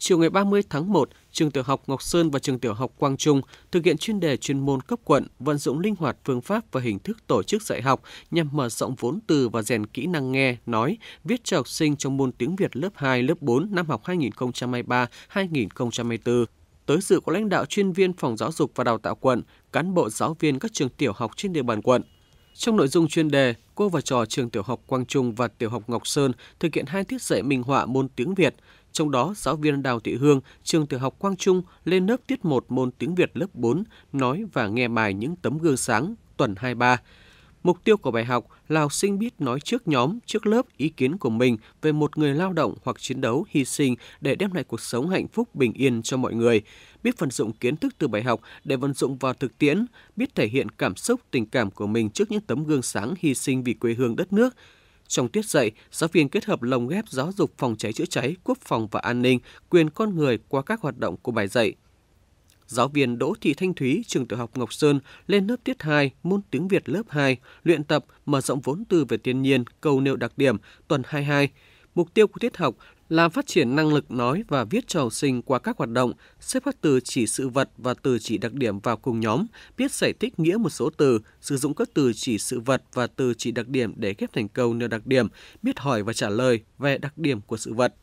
chiều ngày 30 tháng 1, trường tiểu học Ngọc Sơn và trường tiểu học Quang Trung thực hiện chuyên đề chuyên môn cấp quận, vận dụng linh hoạt phương pháp và hình thức tổ chức dạy học nhằm mở rộng vốn từ và rèn kỹ năng nghe, nói, viết cho học sinh trong môn tiếng Việt lớp 2, lớp 4 năm học 2023-2024. Tới sự có lãnh đạo chuyên viên phòng giáo dục và đào tạo quận, cán bộ giáo viên các trường tiểu học trên địa bàn quận. Trong nội dung chuyên đề, cô và trò trường tiểu học Quang Trung và tiểu học Ngọc Sơn thực hiện hai tiết dạy minh họa môn tiếng Việt – trong đó giáo viên Đào Thị Hương, trường tiểu học Quang Trung lên lớp tiết 1 môn tiếng Việt lớp 4 nói và nghe bài những tấm gương sáng tuần 23. Mục tiêu của bài học là học sinh biết nói trước nhóm, trước lớp ý kiến của mình về một người lao động hoặc chiến đấu hy sinh để đem lại cuộc sống hạnh phúc bình yên cho mọi người, biết vận dụng kiến thức từ bài học để vận dụng vào thực tiễn, biết thể hiện cảm xúc tình cảm của mình trước những tấm gương sáng hy sinh vì quê hương đất nước – trong tiết dạy, giáo viên kết hợp lồng ghép giáo dục phòng cháy chữa cháy, quốc phòng và an ninh, quyền con người qua các hoạt động của bài dạy. Giáo viên Đỗ Thị Thanh Thúy, trường tiểu học Ngọc Sơn, lên lớp tiết 2, môn tiếng Việt lớp 2, luyện tập mở rộng vốn từ về thiên nhiên, câu nêu đặc điểm, tuần 22. Mục tiêu của tiết học là phát triển năng lực nói và viết cho học sinh qua các hoạt động, xếp các từ chỉ sự vật và từ chỉ đặc điểm vào cùng nhóm, biết giải thích nghĩa một số từ, sử dụng các từ chỉ sự vật và từ chỉ đặc điểm để ghép thành câu nêu đặc điểm, biết hỏi và trả lời về đặc điểm của sự vật.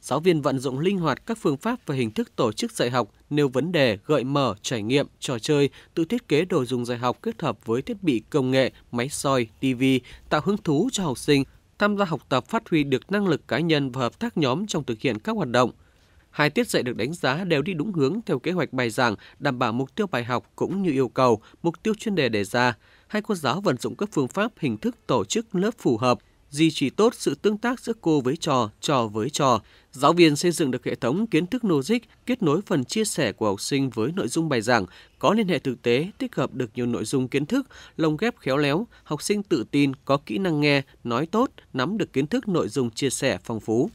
Giáo viên vận dụng linh hoạt các phương pháp và hình thức tổ chức dạy học, nêu vấn đề, gợi mở, trải nghiệm, trò chơi, tự thiết kế đồ dùng dạy học kết hợp với thiết bị công nghệ, máy soi, TV, tạo hứng thú cho học sinh, tham gia học tập phát huy được năng lực cá nhân và hợp tác nhóm trong thực hiện các hoạt động. Hai tiết dạy được đánh giá đều đi đúng hướng theo kế hoạch bài giảng, đảm bảo mục tiêu bài học cũng như yêu cầu, mục tiêu chuyên đề đề ra. Hai cô giáo vận dụng các phương pháp hình thức tổ chức lớp phù hợp, duy trì tốt sự tương tác giữa cô với trò, trò với trò. Giáo viên xây dựng được hệ thống kiến thức logic kết nối phần chia sẻ của học sinh với nội dung bài giảng, có liên hệ thực tế, tích hợp được nhiều nội dung kiến thức, lồng ghép khéo léo, học sinh tự tin, có kỹ năng nghe, nói tốt, nắm được kiến thức nội dung chia sẻ phong phú.